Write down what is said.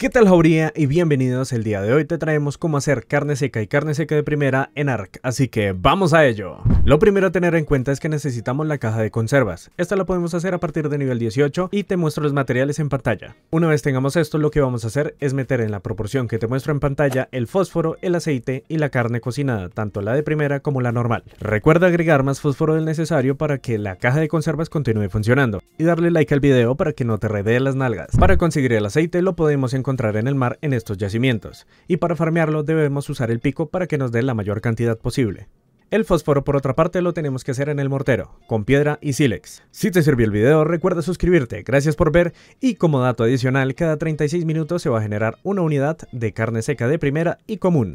¿Qué tal jauría y bienvenidos? El día de hoy te traemos cómo hacer carne seca y carne seca de primera en ARC, así que ¡vamos a ello! Lo primero a tener en cuenta es que necesitamos la caja de conservas. Esta la podemos hacer a partir de nivel 18 y te muestro los materiales en pantalla. Una vez tengamos esto, lo que vamos a hacer es meter en la proporción que te muestro en pantalla el fósforo, el aceite y la carne cocinada, tanto la de primera como la normal. Recuerda agregar más fósforo del necesario para que la caja de conservas continúe funcionando y darle like al video para que no te redee las nalgas. Para conseguir el aceite lo podemos encontrar encontrar en el mar en estos yacimientos, y para farmearlo debemos usar el pico para que nos dé la mayor cantidad posible. El fósforo por otra parte lo tenemos que hacer en el mortero, con piedra y sílex. Si te sirvió el video recuerda suscribirte, gracias por ver y como dato adicional cada 36 minutos se va a generar una unidad de carne seca de primera y común.